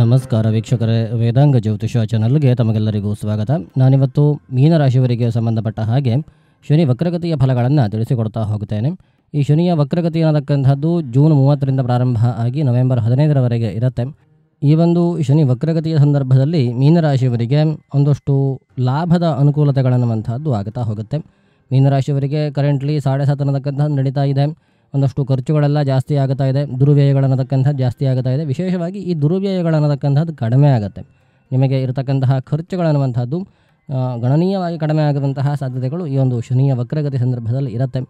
ನಮಸ್ಕಾರ ವೀಕ್ಷಕರೇ ವೇದಾಂಗ ಜ್ಯೋತಿಷ ಚಾನಲ್ಗೆ ತಮಗೆಲ್ಲರಿಗೂ ಸ್ವಾಗತ ನಾನಿವತ್ತು ಮೀನರಾಶಿಯವರಿಗೆ ಸಂಬಂಧಪಟ್ಟ ಹಾಗೆ ಶನಿ ವಕ್ರಗತಿಯ ಫಲಗಳನ್ನು ತಿಳಿಸಿಕೊಡ್ತಾ ಹೋಗುತ್ತೇನೆ ಈ ಶನಿಯ ವಕ್ರಗತಿ ಅನ್ನತಕ್ಕಂಥದ್ದು ಜೂನ್ ಮೂವತ್ತರಿಂದ ಪ್ರಾರಂಭ ಆಗಿ ನವೆಂಬರ್ ಹದಿನೈದರವರೆಗೆ ಇರುತ್ತೆ ಈ ಒಂದು ಶನಿ ವಕ್ರಗತಿಯ ಸಂದರ್ಭದಲ್ಲಿ ಮೀನರಾಶಿಯವರಿಗೆ ಒಂದಷ್ಟು ಲಾಭದ ಅನುಕೂಲತೆಗಳನ್ನುವಂಥದ್ದು ಆಗ್ತಾ ಹೋಗುತ್ತೆ ಮೀನರಾಶಿಯವರಿಗೆ ಕರೆಂಟ್ಲಿ ಸಾಡೆ ಸಾತನದಕ್ಕಂಥದ್ದು ನಡೀತಾ ಇದೆ ಒಂದಷ್ಟು ಖರ್ಚುಗಳೆಲ್ಲ ಜಾಸ್ತಿ ಆಗ್ತಾ ಇದೆ ದುರ್ವ್ಯಯಗಳನ್ನತಕ್ಕಂಥದ್ದು ಜಾಸ್ತಿ ಆಗ್ತಾ ಇದೆ ವಿಶೇಷವಾಗಿ ಈ ದುರ್ವ್ಯಯಗಳನ್ನತಕ್ಕಂಥದ್ದು ಕಡಿಮೆ ಆಗುತ್ತೆ ನಿಮಗೆ ಇರತಕ್ಕಂತಹ ಖರ್ಚುಗಳನ್ನುವಂಥದ್ದು ಗಣನೀಯವಾಗಿ ಕಡಿಮೆ ಆಗುವಂತಹ ಸಾಧ್ಯತೆಗಳು ಈ ಒಂದು ಶನಿಯ ವಕ್ರಗತಿ ಸಂದರ್ಭದಲ್ಲಿ ಇರುತ್ತೆ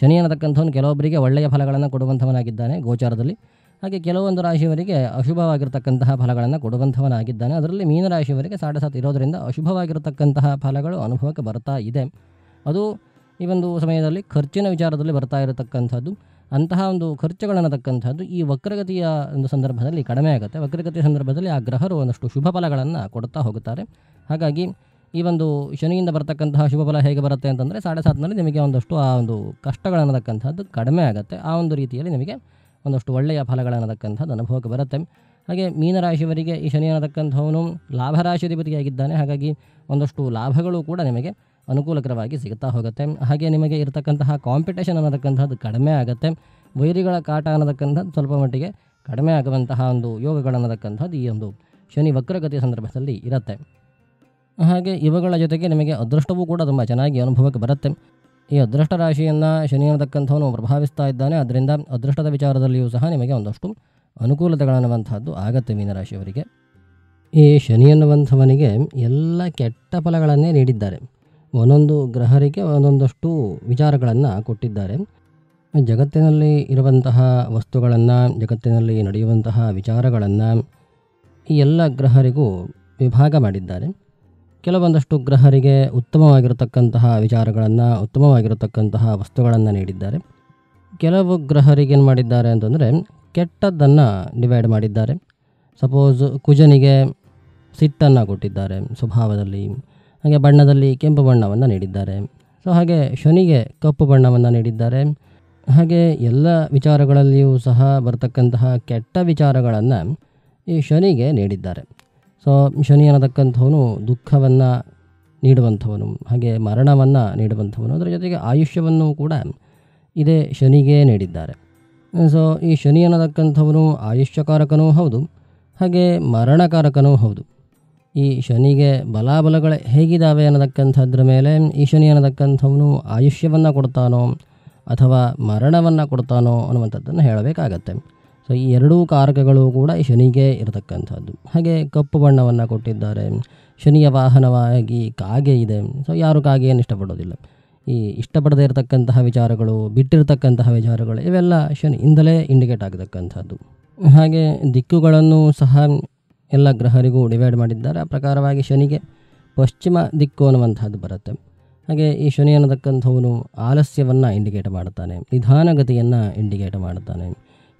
ಶನಿ ಅನ್ನತಕ್ಕಂಥವನು ಕೆಲವೊಬ್ಬರಿಗೆ ಒಳ್ಳೆಯ ಫಲಗಳನ್ನು ಕೊಡುವಂಥವನಾಗಿದ್ದಾನೆ ಗೋಚಾರದಲ್ಲಿ ಹಾಗೆ ಕೆಲವೊಂದು ರಾಶಿಯವರಿಗೆ ಅಶುಭವಾಗಿರತಕ್ಕಂತಹ ಫಲಗಳನ್ನು ಕೊಡುವಂಥವನಾಗಿದ್ದಾನೆ ಅದರಲ್ಲಿ ಮೀನರಾಶಿಯವರಿಗೆ ಸಾಡೆ ಸಾತ್ ಇರೋದರಿಂದ ಅಶುಭವಾಗಿರತಕ್ಕಂತಹ ಫಲಗಳು ಅನುಭವಕ್ಕೆ ಬರ್ತಾ ಇದೆ ಅದು ಈ ಒಂದು ಸಮಯದಲ್ಲಿ ಖರ್ಚಿನ ವಿಚಾರದಲ್ಲಿ ಬರ್ತಾ ಇರತಕ್ಕಂಥದ್ದು ಅಂತಹ ಒಂದು ಖರ್ಚುಗಳನ್ನು ತಕ್ಕಂಥದ್ದು ಈ ವಕ್ರಗತಿಯ ಒಂದು ಸಂದರ್ಭದಲ್ಲಿ ಕಡಿಮೆ ಆಗುತ್ತೆ ವಕ್ರಗತಿಯ ಸಂದರ್ಭದಲ್ಲಿ ಆ ಗ್ರಹರು ಒಂದಷ್ಟು ಶುಭ ಫಲಗಳನ್ನು ಕೊಡ್ತಾ ಹೋಗುತ್ತಾರೆ ಹಾಗಾಗಿ ಈ ಒಂದು ಶನಿಯಿಂದ ಬರ್ತಕ್ಕಂತಹ ಶುಭ ಫಲ ಹೇಗೆ ಬರುತ್ತೆ ಅಂತಂದರೆ ಸಾಡೆ ಸಾತ್ನಲ್ಲಿ ನಿಮಗೆ ಒಂದಷ್ಟು ಆ ಒಂದು ಕಷ್ಟಗಳನ್ನತಕ್ಕಂಥದ್ದು ಕಡಿಮೆ ಆಗುತ್ತೆ ಆ ಒಂದು ರೀತಿಯಲ್ಲಿ ನಿಮಗೆ ಒಂದಷ್ಟು ಒಳ್ಳೆಯ ಫಲಗಳನ್ನತಕ್ಕಂಥದ್ದು ಅನುಭವಕ್ಕೆ ಬರುತ್ತೆ ಹಾಗೆ ಮೀನರಾಶಿಯವರಿಗೆ ಈ ಶನಿ ಅನ್ನತಕ್ಕಂಥವನು ಲಾಭರಾಶಿ ಅಧಿಪತಿಯಾಗಿದ್ದಾನೆ ಹಾಗಾಗಿ ಒಂದಷ್ಟು ಲಾಭಗಳು ಕೂಡ ನಿಮಗೆ ಅನುಕೂಲಕರವಾಗಿ ಸಿಗುತ್ತಾ ಹೋಗುತ್ತೆ ಹಾಗೆ ನಿಮಗೆ ಇರತಕ್ಕಂತಹ ಕಾಂಪಿಟೇಷನ್ ಅನ್ನತಕ್ಕಂಥದ್ದು ಕಡಿಮೆ ಆಗುತ್ತೆ ವೈರಿಗಳ ಕಾಟ ಅನ್ನತಕ್ಕಂಥದ್ದು ಸ್ವಲ್ಪ ಮಟ್ಟಿಗೆ ಕಡಿಮೆ ಆಗುವಂತಹ ಒಂದು ಯೋಗಗಳನ್ನತಕ್ಕಂಥದ್ದು ಈ ಒಂದು ಶನಿ ವಕ್ರಗತಿಯ ಸಂದರ್ಭದಲ್ಲಿ ಇರುತ್ತೆ ಹಾಗೆ ಇವುಗಳ ಜೊತೆಗೆ ನಿಮಗೆ ಅದೃಷ್ಟವೂ ಕೂಡ ತುಂಬ ಚೆನ್ನಾಗಿ ಅನುಭವಕ್ಕೆ ಬರುತ್ತೆ ಈ ಅದೃಷ್ಟ ರಾಶಿಯನ್ನು ಶನಿ ಅನ್ನತಕ್ಕಂಥವನು ಪ್ರಭಾವಿಸ್ತಾ ಇದ್ದಾನೆ ಅದರಿಂದ ಅದೃಷ್ಟದ ವಿಚಾರದಲ್ಲಿಯೂ ಸಹ ನಿಮಗೆ ಒಂದಷ್ಟು ಅನುಕೂಲತೆಗಳನ್ನುವಂಥದ್ದು ಆಗುತ್ತೆ ಮೀನರಾಶಿಯವರಿಗೆ ಈ ಶನಿ ಅನ್ನುವಂಥವನಿಗೆ ಎಲ್ಲ ಕೆಟ್ಟ ಫಲಗಳನ್ನೇ ನೀಡಿದ್ದಾರೆ ಒಂದೊಂದು ಗ್ರಹರಿಗೆ ಒಂದೊಂದಷ್ಟು ವಿಚಾರಗಳನ್ನು ಕೊಟ್ಟಿದ್ದಾರೆ ಜಗತ್ತಿನಲ್ಲಿ ಇರುವಂತಹ ವಸ್ತುಗಳನ್ನು ಜಗತ್ತಿನಲ್ಲಿ ನಡೆಯುವಂತಹ ವಿಚಾರಗಳನ್ನು ಈ ಎಲ್ಲ ಗ್ರಹರಿಗೂ ವಿಭಾಗ ಮಾಡಿದ್ದಾರೆ ಕೆಲವೊಂದಷ್ಟು ಗ್ರಹರಿಗೆ ಉತ್ತಮವಾಗಿರತಕ್ಕಂತಹ ವಿಚಾರಗಳನ್ನು ಉತ್ತಮವಾಗಿರತಕ್ಕಂತಹ ವಸ್ತುಗಳನ್ನು ನೀಡಿದ್ದಾರೆ ಕೆಲವು ಗ್ರಹರಿಗೆ ಏನು ಮಾಡಿದ್ದಾರೆ ಅಂತಂದರೆ ಕೆಟ್ಟದ್ದನ್ನು ಡಿವೈಡ್ ಮಾಡಿದ್ದಾರೆ ಸಪೋಸ್ ಕುಜನಿಗೆ ಸಿಟ್ಟನ್ನು ಕೊಟ್ಟಿದ್ದಾರೆ ಸ್ವಭಾವದಲ್ಲಿ ಹಾಗೆ ಬಣ್ಣದಲ್ಲಿ ಕೆಂಪು ಬಣ್ಣವನ್ನು ನೀಡಿದ್ದಾರೆ ಸೊ ಹಾಗೆ ಶನಿಗೆ ಕಪ್ಪು ಬಣ್ಣವನ್ನು ನೀಡಿದ್ದಾರೆ ಹಾಗೆ ಎಲ್ಲ ವಿಚಾರಗಳಲ್ಲಿಯೂ ಸಹ ಬರ್ತಕ್ಕಂತಹ ಕೆಟ್ಟ ವಿಚಾರಗಳನ್ನು ಈ ಶನಿಗೆ ನೀಡಿದ್ದಾರೆ ಸೊ ಶನಿ ಅನ್ನತಕ್ಕಂಥವನು ದುಃಖವನ್ನು ನೀಡುವಂಥವನು ಹಾಗೆ ಮರಣವನ್ನು ನೀಡುವಂಥವನು ಅದರ ಜೊತೆಗೆ ಆಯುಷ್ಯವನ್ನು ಕೂಡ ಇದೇ ಶನಿಗೆ ನೀಡಿದ್ದಾರೆ ಸೊ ಈ ಶನಿ ಅನ್ನತಕ್ಕಂಥವನು ಆಯುಷ್ಯಕಾರಕನೂ ಹೌದು ಹಾಗೆ ಮರಣಕಾರಕನೂ ಹೌದು ಈ ಶನಿಗೆ ಬಲಾಬಲಗಳು ಹೇಗಿದ್ದಾವೆ ಅನ್ನತಕ್ಕಂಥದ್ರ ಮೇಲೆ ಈ ಶನಿ ಅನ್ನತಕ್ಕಂಥವನು ಆಯುಷ್ಯವನ್ನು ಕೊಡ್ತಾನೋ ಅಥವಾ ಮರಣವನ್ನು ಕೊಡ್ತಾನೋ ಅನ್ನುವಂಥದ್ದನ್ನು ಹೇಳಬೇಕಾಗತ್ತೆ ಸೊ ಈ ಎರಡೂ ಕಾರಕಗಳು ಕೂಡ ಈ ಶನಿಗೆ ಇರತಕ್ಕಂಥದ್ದು ಹಾಗೆ ಕಪ್ಪು ಬಣ್ಣವನ್ನು ಕೊಟ್ಟಿದ್ದಾರೆ ಶನಿಯ ವಾಹನವಾಗಿ ಕಾಗೆ ಇದೆ ಸೊ ಯಾರು ಕಾಗೆಯನ್ನು ಇಷ್ಟಪಡೋದಿಲ್ಲ ಈ ಇಷ್ಟಪಡದೇ ಇರತಕ್ಕಂತಹ ವಿಚಾರಗಳು ಬಿಟ್ಟಿರತಕ್ಕಂತಹ ವಿಚಾರಗಳು ಇವೆಲ್ಲ ಶನಿಯಿಂದಲೇ ಇಂಡಿಕೇಟ್ ಆಗತಕ್ಕಂಥದ್ದು ಹಾಗೆ ದಿಕ್ಕುಗಳನ್ನು ಸಹ ಎಲ್ಲ ಗ್ರಹರಿಗೂ ಡಿವೈಡ್ ಮಾಡಿದ್ದಾರೆ ಆ ಪ್ರಕಾರವಾಗಿ ಶನಿಗೆ ಪಶ್ಚಿಮ ದಿಕ್ಕು ಅನ್ನುವಂಥದ್ದು ಬರುತ್ತೆ ಹಾಗೆ ಈ ಶನಿ ಅನ್ನತಕ್ಕಂಥವನು ಆಲಸ್ಯವನ್ನು ಇಂಡಿಕೇಟ್ ಮಾಡ್ತಾನೆ ನಿಧಾನಗತಿಯನ್ನು ಇಂಡಿಕೇಟ್ ಮಾಡ್ತಾನೆ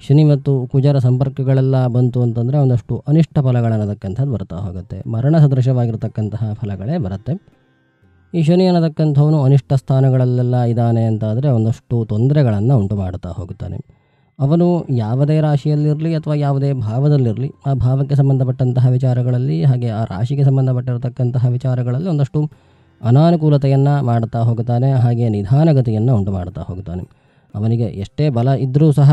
ಶನಿ ಮತ್ತು ಕುಜರ ಸಂಪರ್ಕಗಳೆಲ್ಲ ಬಂತು ಅಂತಂದರೆ ಒಂದಷ್ಟು ಅನಿಷ್ಟ ಫಲಗಳನ್ನತಕ್ಕಂಥದ್ದು ಬರ್ತಾ ಹೋಗುತ್ತೆ ಮರಣ ಸದೃಶವಾಗಿರತಕ್ಕಂತಹ ಫಲಗಳೇ ಬರುತ್ತೆ ಈ ಶನಿ ಅನ್ನತಕ್ಕಂಥವನು ಅನಿಷ್ಟ ಸ್ಥಾನಗಳಲ್ಲೆಲ್ಲ ಇದ್ದಾನೆ ಅಂತಾದರೆ ಒಂದಷ್ಟು ತೊಂದರೆಗಳನ್ನು ಉಂಟು ಮಾಡ್ತಾ ಹೋಗುತ್ತಾನೆ ಅವನು ಯಾವುದೇ ರಾಶಿಯಲ್ಲಿರಲಿ ಅಥವಾ ಯಾವುದೇ ಭಾವದಲ್ಲಿರಲಿ ಆ ಭಾವಕ್ಕೆ ಸಂಬಂಧಪಟ್ಟಂತಹ ವಿಚಾರಗಳಲ್ಲಿ ಹಾಗೆ ಆ ರಾಶಿಗೆ ಸಂಬಂಧಪಟ್ಟಿರತಕ್ಕಂತಹ ವಿಚಾರಗಳಲ್ಲಿ ಒಂದಷ್ಟು ಅನಾನುಕೂಲತೆಯನ್ನು ಮಾಡ್ತಾ ಹೋಗುತ್ತಾನೆ ಹಾಗೆ ನಿಧಾನಗತಿಯನ್ನು ಉಂಟು ಮಾಡ್ತಾ ಹೋಗುತ್ತಾನೆ ಅವನಿಗೆ ಎಷ್ಟೇ ಬಲ ಇದ್ದರೂ ಸಹ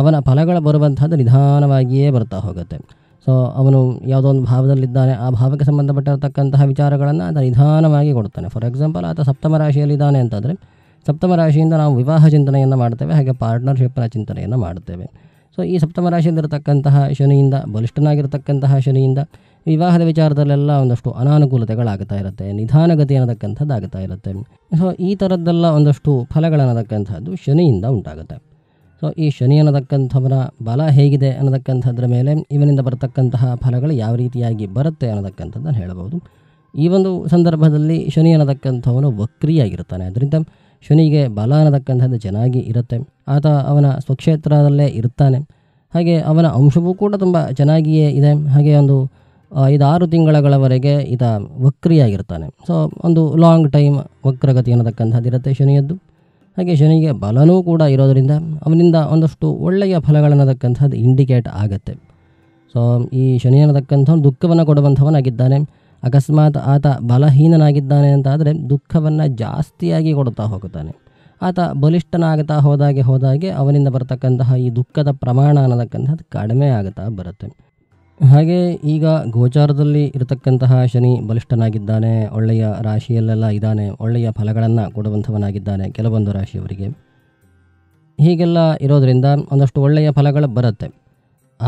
ಅವನ ಫಲಗಳು ಬರುವಂಥದ್ದು ನಿಧಾನವಾಗಿಯೇ ಬರ್ತಾ ಹೋಗುತ್ತೆ ಸೊ ಅವನು ಯಾವುದೋ ಒಂದು ಭಾವದಲ್ಲಿದ್ದಾನೆ ಆ ಭಾವಕ್ಕೆ ಸಂಬಂಧಪಟ್ಟಿರತಕ್ಕಂತಹ ವಿಚಾರಗಳನ್ನು ಅದು ನಿಧಾನವಾಗಿ ಕೊಡ್ತಾನೆ ಫಾರ್ ಎಕ್ಸಾಂಪಲ್ ಆತ ಸಪ್ತಮ ರಾಶಿಯಲ್ಲಿದ್ದಾನೆ ಅಂತಂದರೆ ಸಪ್ತಮ ರಾಶಿಯಿಂದ ನಾವು ವಿವಾಹ ಚಿಂತನೆಯನ್ನು ಮಾಡ್ತೇವೆ ಹಾಗೆ ಪಾರ್ಟ್ನರ್ಶಿಪ್ನ ಚಿಂತನೆಯನ್ನು ಮಾಡ್ತೇವೆ ಸೊ ಈ ಸಪ್ತಮ ರಾಶಿಯಿಂದ ಇರತಕ್ಕಂತಹ ಶನಿಯಿಂದ ಬಲಿಷ್ಠನಾಗಿರ್ತಕ್ಕಂತಹ ಶನಿಯಿಂದ ವಿವಾಹದ ವಿಚಾರದಲ್ಲೆಲ್ಲ ಒಂದಷ್ಟು ಅನಾನುಕೂಲತೆಗಳಾಗ್ತಾ ಇರುತ್ತೆ ನಿಧಾನಗತಿ ಅನ್ನತಕ್ಕಂಥದ್ದು ಆಗ್ತಾ ಇರುತ್ತೆ ಸೊ ಈ ಥರದ್ದೆಲ್ಲ ಒಂದಷ್ಟು ಫಲಗಳನ್ನತಕ್ಕಂಥದ್ದು ಶನಿಯಿಂದ ಉಂಟಾಗುತ್ತೆ ಸೊ ಈ ಶನಿ ಅನ್ನತಕ್ಕಂಥವನ ಬಲ ಹೇಗಿದೆ ಅನ್ನತಕ್ಕಂಥದ್ರ ಮೇಲೆ ಇವನಿಂದ ಬರತಕ್ಕಂತಹ ಫಲಗಳು ಯಾವ ರೀತಿಯಾಗಿ ಬರುತ್ತೆ ಅನ್ನತಕ್ಕಂಥದ್ದನ್ನು ಹೇಳಬಹುದು ಈ ಒಂದು ಸಂದರ್ಭದಲ್ಲಿ ಶನಿ ಅನ್ನತಕ್ಕಂಥವನು ವಕ್ರಿಯಾಗಿರ್ತಾನೆ ಅದರಿಂದ ಶನಿಗೆ ಬಲ ಅನ್ನತಕ್ಕಂಥದ್ದು ಚೆನ್ನಾಗಿ ಇರುತ್ತೆ ಆತ ಅವನ ಸ್ವಕ್ಷೇತ್ರದಲ್ಲೇ ಇರುತ್ತಾನೆ ಹಾಗೆ ಅವನ ಅಂಶವೂ ಕೂಡ ತುಂಬ ಚೆನ್ನಾಗಿಯೇ ಇದೆ ಹಾಗೆ ಒಂದು ಐದಾರು ತಿಂಗಳಗಳವರೆಗೆ ಈತ ವಕ್ರಿಯಾಗಿರ್ತಾನೆ ಸೊ ಒಂದು ಲಾಂಗ್ ಟೈಮ್ ವಕ್ರಗತಿ ಅನ್ನತಕ್ಕಂಥದ್ದು ಇರುತ್ತೆ ಶನಿಯದ್ದು ಹಾಗೆ ಶನಿಗೆ ಬಲನೂ ಕೂಡ ಇರೋದರಿಂದ ಅವನಿಂದ ಒಂದಷ್ಟು ಒಳ್ಳೆಯ ಫಲಗಳನ್ನತಕ್ಕಂಥದ್ದು ಇಂಡಿಕೇಟ್ ಆಗುತ್ತೆ ಸೊ ಈ ಶನಿ ಅನ್ನತಕ್ಕಂಥವನು ದುಃಖವನ್ನು ಕೊಡುವಂಥವನಾಗಿದ್ದಾನೆ ಅಕಸ್ಮಾತ್ ಆತ ಬಲಹೀನನಾಗಿದ್ದಾನೆ ಆದರೆ ದುಃಖವನ್ನು ಜಾಸ್ತಿಯಾಗಿ ಕೊಡುತ್ತಾ ಹೋಗುತ್ತಾನೆ ಆತ ಬಲಿಷ್ಠನಾಗುತ್ತಾ ಹೋದಾಗೆ ಹೋದಾಗೆ ಅವನಿಂದ ಬರತಕ್ಕಂತಹ ಈ ದುಃಖದ ಪ್ರಮಾಣ ಅನ್ನತಕ್ಕಂಥದ್ದು ಕಡಿಮೆ ಆಗುತ್ತಾ ಬರುತ್ತೆ ಹಾಗೆ ಈಗ ಗೋಚಾರದಲ್ಲಿ ಇರತಕ್ಕಂತಹ ಶನಿ ಬಲಿಷ್ಠನಾಗಿದ್ದಾನೆ ಒಳ್ಳೆಯ ರಾಶಿಯಲ್ಲೆಲ್ಲ ಇದ್ದಾನೆ ಒಳ್ಳೆಯ ಫಲಗಳನ್ನು ಕೊಡುವಂಥವನಾಗಿದ್ದಾನೆ ಕೆಲವೊಂದು ರಾಶಿಯವರಿಗೆ ಹೀಗೆಲ್ಲ ಇರೋದರಿಂದ ಒಂದಷ್ಟು ಒಳ್ಳೆಯ ಫಲಗಳು ಬರುತ್ತೆ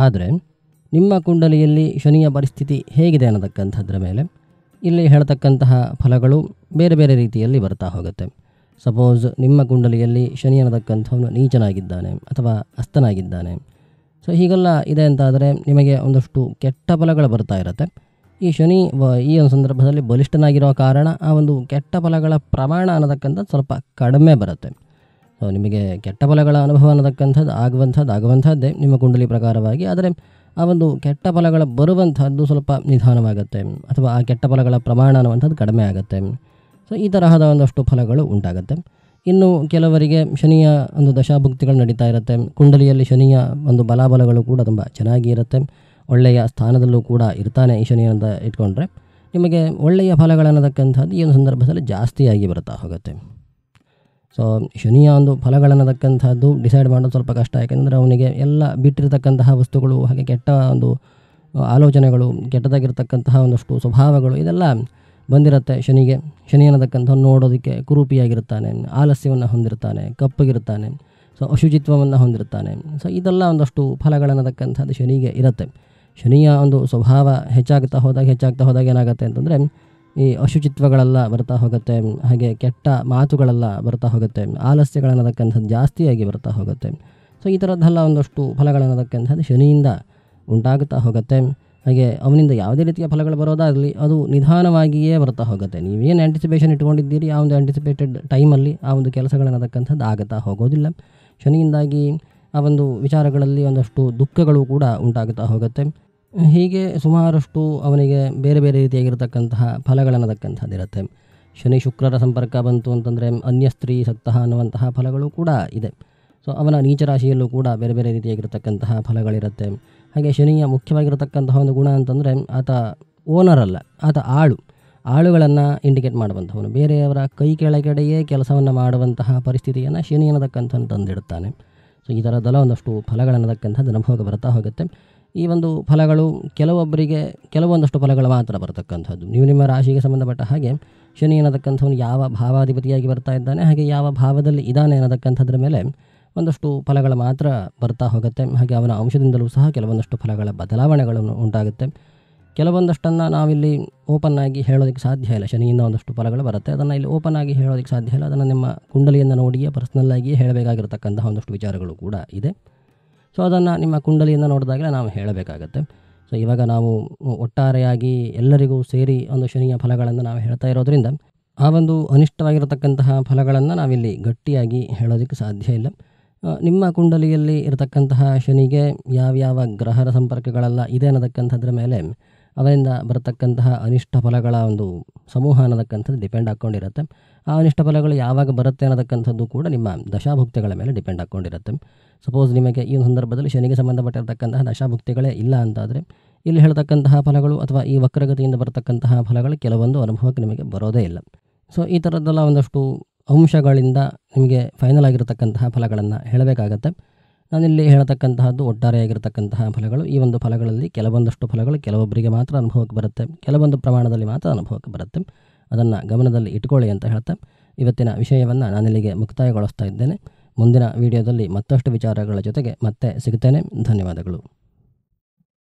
ಆದರೆ ನಿಮ್ಮ ಕುಂಡಲಿಯಲ್ಲಿ ಶನಿಯ ಪರಿಸ್ಥಿತಿ ಹೇಗಿದೆ ಅನ್ನತಕ್ಕಂಥದ್ರ ಮೇಲೆ ಇಲ್ಲಿ ಹೇಳ್ತಕ್ಕಂತಹ ಫಲಗಳು ಬೇರೆ ಬೇರೆ ರೀತಿಯಲ್ಲಿ ಬರ್ತಾ ಹೋಗುತ್ತೆ ಸಪೋಸ್ ನಿಮ್ಮ ಕುಂಡಲಿಯಲ್ಲಿ ಶನಿ ಅನ್ನತಕ್ಕಂಥವನು ನೀಚನಾಗಿದ್ದಾನೆ ಅಥವಾ ಅಸ್ತನಾಗಿದ್ದಾನೆ ಸೊ ಹೀಗೆಲ್ಲ ಇದೆ ಅಂತಾದರೆ ನಿಮಗೆ ಒಂದಷ್ಟು ಕೆಟ್ಟ ಫಲಗಳು ಬರ್ತಾ ಇರುತ್ತೆ ಈ ಶನಿ ಈ ಒಂದು ಸಂದರ್ಭದಲ್ಲಿ ಬಲಿಷ್ಠನಾಗಿರೋ ಕಾರಣ ಆ ಒಂದು ಕೆಟ್ಟ ಫಲಗಳ ಪ್ರಮಾಣ ಅನ್ನತಕ್ಕಂಥದ್ದು ಸ್ವಲ್ಪ ಕಡಿಮೆ ಬರುತ್ತೆ ಸೊ ನಿಮಗೆ ಕೆಟ್ಟ ಫಲಗಳ ಅನುಭವ ಅನ್ನತಕ್ಕಂಥದ್ದು ಆಗುವಂಥದ್ದು ಆಗುವಂಥದ್ದೇ ನಿಮ್ಮ ಕುಂಡಲಿ ಪ್ರಕಾರವಾಗಿ ಆದರೆ ಆ ಒಂದು ಕೆಟ್ಟ ಫಲಗಳು ಬರುವಂಥದ್ದು ಸ್ವಲ್ಪ ನಿಧಾನವಾಗುತ್ತೆ ಅಥವಾ ಆ ಕೆಟ್ಟ ಫಲಗಳ ಪ್ರಮಾಣ ಅನ್ನುವಂಥದ್ದು ಕಡಿಮೆ ಆಗುತ್ತೆ ಸೊ ಈ ತರಹದ ಒಂದಷ್ಟು ಫಲಗಳು ಉಂಟಾಗುತ್ತೆ ಇನ್ನು ಕೆಲವರಿಗೆ ಶನಿಯ ಒಂದು ದಶಾಭುಕ್ತಿಗಳು ನಡೀತಾ ಇರುತ್ತೆ ಕುಂಡಲಿಯಲ್ಲಿ ಶನಿಯ ಒಂದು ಬಲಾಬಲಗಳು ಕೂಡ ತುಂಬ ಚೆನ್ನಾಗಿ ಇರುತ್ತೆ ಒಳ್ಳೆಯ ಸ್ಥಾನದಲ್ಲೂ ಕೂಡ ಇರ್ತಾನೆ ಈ ಅಂತ ಇಟ್ಕೊಂಡ್ರೆ ನಿಮಗೆ ಒಳ್ಳೆಯ ಫಲಗಳನ್ನತಕ್ಕಂಥದ್ದು ಈ ಒಂದು ಸಂದರ್ಭದಲ್ಲಿ ಜಾಸ್ತಿಯಾಗಿ ಬರ್ತಾ ಹೋಗುತ್ತೆ ಸೊ ಶನಿಯ ಒಂದು ಫಲಗಳನ್ನು ಡಿಸೈಡ್ ಮಾಡೋದು ಸ್ವಲ್ಪ ಕಷ್ಟ ಯಾಕೆಂದರೆ ಅವನಿಗೆ ಎಲ್ಲ ಬಿಟ್ಟಿರತಕ್ಕಂತಹ ವಸ್ತುಗಳು ಹಾಗೆ ಕೆಟ್ಟ ಒಂದು ಆಲೋಚನೆಗಳು ಕೆಟ್ಟದಾಗಿರ್ತಕ್ಕಂತಹ ಒಂದಷ್ಟು ಸ್ವಭಾವಗಳು ಇದೆಲ್ಲ ಬಂದಿರುತ್ತೆ ಶನಿಗೆ ಶನಿ ಅನ್ನತಕ್ಕಂಥ ನೋಡೋದಕ್ಕೆ ಕುರೂಪಿಯಾಗಿರ್ತಾನೆ ಆಲಸ್ಯವನ್ನು ಹೊಂದಿರ್ತಾನೆ ಕಪ್ಪಗಿರ್ತಾನೆ ಸೊ ಅಶುಚಿತ್ವವನ್ನು ಹೊಂದಿರ್ತಾನೆ ಸೊ ಇದೆಲ್ಲ ಒಂದಷ್ಟು ಫಲಗಳನ್ನತಕ್ಕಂಥದ್ದು ಶನಿಗೆ ಇರುತ್ತೆ ಶನಿಯ ಒಂದು ಸ್ವಭಾವ ಹೆಚ್ಚಾಗ್ತಾ ಹೋದಾಗ ಹೆಚ್ಚಾಗ್ತಾ ಹೋದಾಗ ಏನಾಗುತ್ತೆ ಅಂತಂದರೆ ಈ ಅಶುಚಿತ್ವಗಳೆಲ್ಲ ಬರ್ತಾ ಹೋಗುತ್ತೆ ಹಾಗೆ ಕೆಟ್ಟ ಮಾತುಗಳೆಲ್ಲ ಬರ್ತಾ ಹೋಗುತ್ತೆ ಆಲಸ್ಯಗಳನ್ನತಕ್ಕಂಥದ್ದು ಜಾಸ್ತಿಯಾಗಿ ಬರ್ತಾ ಹೋಗುತ್ತೆ ಸೊ ಈ ಥರದ್ದೆಲ್ಲ ಒಂದಷ್ಟು ಫಲಗಳನ್ನತಕ್ಕಂಥದ್ದು ಶನಿಯಿಂದ ಉಂಟಾಗುತ್ತಾ ಹೋಗುತ್ತೆ ಹಾಗೆ ಅವನಿಂದ ಯಾವುದೇ ರೀತಿಯ ಫಲಗಳು ಬರೋದಾಗಲಿ ಅದು ನಿಧಾನವಾಗಿಯೇ ಬರ್ತಾ ಹೋಗುತ್ತೆ ನೀವೇನು ಆ್ಯಂಟಿಸಿಪೇಷನ್ ಇಟ್ಕೊಂಡಿದ್ದೀರಿ ಆ ಒಂದು ಆ್ಯಂಟಿಸಿಪೇಟೆಡ್ ಟೈಮಲ್ಲಿ ಆ ಒಂದು ಕೆಲಸಗಳನ್ನತಕ್ಕಂಥದ್ದು ಆಗುತ್ತಾ ಹೋಗೋದಿಲ್ಲ ಶನಿಯಿಂದಾಗಿ ಆ ಒಂದು ವಿಚಾರಗಳಲ್ಲಿ ಒಂದಷ್ಟು ದುಃಖಗಳು ಕೂಡ ಉಂಟಾಗುತ್ತಾ ಹೋಗುತ್ತೆ ಹೀಗೆ ಸುಮಾರಷ್ಟು ಅವನಿಗೆ ಬೇರೆ ಬೇರೆ ರೀತಿಯಾಗಿರತಕ್ಕಂತಹ ಫಲಗಳನ್ನು ಶನಿ ಶುಕ್ರರ ಸಂಪರ್ಕ ಬಂತು ಅಂತಂದರೆ ಅನ್ಯ ಸ್ತ್ರೀ ಸಕ್ತಃ ಅನ್ನುವಂತಹ ಫಲಗಳು ಕೂಡ ಇದೆ ಸೊ ಅವನ ನೀಚ ರಾಶಿಯಲ್ಲೂ ಕೂಡ ಬೇರೆ ಬೇರೆ ರೀತಿಯಾಗಿರತಕ್ಕಂತಹ ಫಲಗಳಿರುತ್ತೆ ಹಾಗೆ ಶನಿಯ ಮುಖ್ಯವಾಗಿರತಕ್ಕಂತಹ ಒಂದು ಗುಣ ಅಂತಂದರೆ ಆತ ಓನರ್ ಅಲ್ಲ ಆತ ಆಳು ಆಳುಗಳನ್ನು ಇಂಡಿಕೇಟ್ ಮಾಡುವಂಥವನು ಬೇರೆಯವರ ಕೈ ಕೆಳಗಡೆಯೇ ಕೆಲಸವನ್ನು ಮಾಡುವಂತಹ ಪರಿಸ್ಥಿತಿಯನ್ನು ಶನಿ ಅನ್ನತಕ್ಕಂಥ ತಂದಿಡುತ್ತಾನೆ ಸೊ ಈ ಥರದ್ದೆಲ್ಲ ಒಂದಷ್ಟು ಫಲಗಳನ್ನತಕ್ಕಂಥದ್ದು ಹೋಗಿ ಬರ್ತಾ ಹೋಗುತ್ತೆ ಈ ಒಂದು ಫಲಗಳು ಕೆಲವೊಬ್ಬರಿಗೆ ಕೆಲವೊಂದಷ್ಟು ಫಲಗಳು ಮಾತ್ರ ಬರತಕ್ಕಂಥದ್ದು ನೀವು ನಿಮ್ಮ ರಾಶಿಗೆ ಸಂಬಂಧಪಟ್ಟ ಹಾಗೆ ಶನಿ ಅನ್ನತಕ್ಕಂಥವನು ಯಾವ ಭಾವಾಧಿಪತಿಯಾಗಿ ಬರ್ತಾ ಇದ್ದಾನೆ ಹಾಗೆ ಯಾವ ಭಾವದಲ್ಲಿ ಇದ್ದಾನೆ ಅನ್ನತಕ್ಕಂಥದ್ರ ಮೇಲೆ ಒಂದಷ್ಟು ಫಲಗಳು ಮಾತ್ರ ಬರ್ತಾ ಹೋಗುತ್ತೆ ಹಾಗೆ ಅವನ ಅಂಶದಿಂದಲೂ ಸಹ ಕೆಲವೊಂದಷ್ಟು ಫಲಗಳ ಬದಲಾವಣೆಗಳನ್ನು ಉಂಟಾಗುತ್ತೆ ಕೆಲವೊಂದಷ್ಟನ್ನು ನಾವಿಲ್ಲಿ ಓಪನ್ ಆಗಿ ಹೇಳೋದಕ್ಕೆ ಸಾಧ್ಯ ಇಲ್ಲ ಶನಿಯಿಂದ ಒಂದಷ್ಟು ಫಲಗಳು ಬರುತ್ತೆ ಅದನ್ನು ಇಲ್ಲಿ ಓಪನ್ ಆಗಿ ಹೇಳೋದಕ್ಕೆ ಸಾಧ್ಯ ಇಲ್ಲ ಅದನ್ನು ನಿಮ್ಮ ಕುಂಡಲಿಯನ್ನು ನೋಡಿಯೇ ಪರ್ಸ್ನಲ್ಲಾಗಿಯೇ ಹೇಳಬೇಕಾಗಿರ್ತಕ್ಕಂತಹ ಒಂದಷ್ಟು ವಿಚಾರಗಳು ಕೂಡ ಇದೆ ಸೊ ಅದನ್ನು ನಿಮ್ಮ ಕುಂಡಲಿಯಿಂದ ನೋಡಿದಾಗಲೇ ನಾವು ಹೇಳಬೇಕಾಗತ್ತೆ ಸೊ ಇವಾಗ ನಾವು ಒಟ್ಟಾರೆಯಾಗಿ ಎಲ್ಲರಿಗೂ ಸೇರಿ ಒಂದು ಶನಿಯ ಫಲಗಳನ್ನು ನಾವು ಹೇಳ್ತಾ ಇರೋದ್ರಿಂದ ಆ ಒಂದು ಅನಿಷ್ಟವಾಗಿರತಕ್ಕಂತಹ ಫಲಗಳನ್ನು ನಾವಿಲ್ಲಿ ಗಟ್ಟಿಯಾಗಿ ಹೇಳೋದಕ್ಕೆ ಸಾಧ್ಯ ಇಲ್ಲ ನಿಮ್ಮ ಕುಂಡಲಿಯಲ್ಲಿ ಇರತಕ್ಕಂತಹ ಶನಿಗೆ ಯಾವ್ಯಾವ ಗ್ರಹರ ಸಂಪರ್ಕಗಳೆಲ್ಲ ಇದೆ ಅನ್ನತಕ್ಕಂಥದ್ರ ಮೇಲೆ ಅವರಿಂದ ಬರತಕ್ಕಂತಹ ಅನಿಷ್ಟ ಫಲಗಳ ಒಂದು ಸಮೂಹ ಅನ್ನತಕ್ಕಂಥದ್ದು ಡಿಪೆಂಡ್ ಹಾಕ್ಕೊಂಡಿರುತ್ತೆ ಆ ಅನಿಷ್ಟ ಫಲಗಳು ಯಾವಾಗ ಬರುತ್ತೆ ಅನ್ನತಕ್ಕಂಥದ್ದು ಕೂಡ ನಿಮ್ಮ ದಶಾಭುಕ್ತಿಗಳ ಮೇಲೆ ಡಿಪೆಂಡ್ ಹಾಕ್ಕೊಂಡಿರುತ್ತೆ ಸಪೋಸ್ ನಿಮಗೆ ಈ ಸಂದರ್ಭದಲ್ಲಿ ಶನಿಗೆ ಸಂಬಂಧಪಟ್ಟಿರತಕ್ಕಂತಹ ದಶಾಭುಕ್ತಿಗಳೇ ಇಲ್ಲ ಅಂತಾದರೆ ಇಲ್ಲಿ ಹೇಳ್ತಕ್ಕಂತಹ ಫಲಗಳು ಅಥವಾ ಈ ವಕ್ರಗತಿಯಿಂದ ಬರತಕ್ಕಂತಹ ಫಲಗಳು ಕೆಲವೊಂದು ಅನುಭವಕ್ಕೆ ನಿಮಗೆ ಬರೋದೇ ಇಲ್ಲ ಸೊ ಈ ಥರದ್ದೆಲ್ಲ ಒಂದಷ್ಟು ಅಂಶಗಳಿಂದ ನಿಮಗೆ ಫೈನಲ್ ಆಗಿರತಕ್ಕಂತಹ ಫಲಗಳನ್ನು ಹೇಳಬೇಕಾಗತ್ತೆ ನಾನಿಲ್ಲಿ ಹೇಳತಕ್ಕಂತಹದ್ದು ಒಟ್ಟಾರೆಯಾಗಿರತಕ್ಕಂತಹ ಫಲಗಳು ಈ ಒಂದು ಫಲಗಳಲ್ಲಿ ಕೆಲವೊಂದಷ್ಟು ಫಲಗಳು ಕೆಲವೊಬ್ಬರಿಗೆ ಮಾತ್ರ ಅನುಭವಕ್ಕೆ ಬರುತ್ತೆ ಕೆಲವೊಂದು ಪ್ರಮಾಣದಲ್ಲಿ ಮಾತ್ರ ಅನುಭವಕ್ಕೆ ಬರುತ್ತೆ ಅದನ್ನು ಗಮನದಲ್ಲಿ ಇಟ್ಕೊಳ್ಳಿ ಅಂತ ಹೇಳ್ತಾ ಇವತ್ತಿನ ವಿಷಯವನ್ನು ನಾನಿಲ್ಲಿಗೆ ಮುಕ್ತಾಯಗೊಳಿಸ್ತಾ ಇದ್ದೇನೆ ಮುಂದಿನ ವಿಡಿಯೋದಲ್ಲಿ ಮತ್ತಷ್ಟು ವಿಚಾರಗಳ ಜೊತೆಗೆ ಮತ್ತೆ ಸಿಗುತ್ತೇನೆ ಧನ್ಯವಾದಗಳು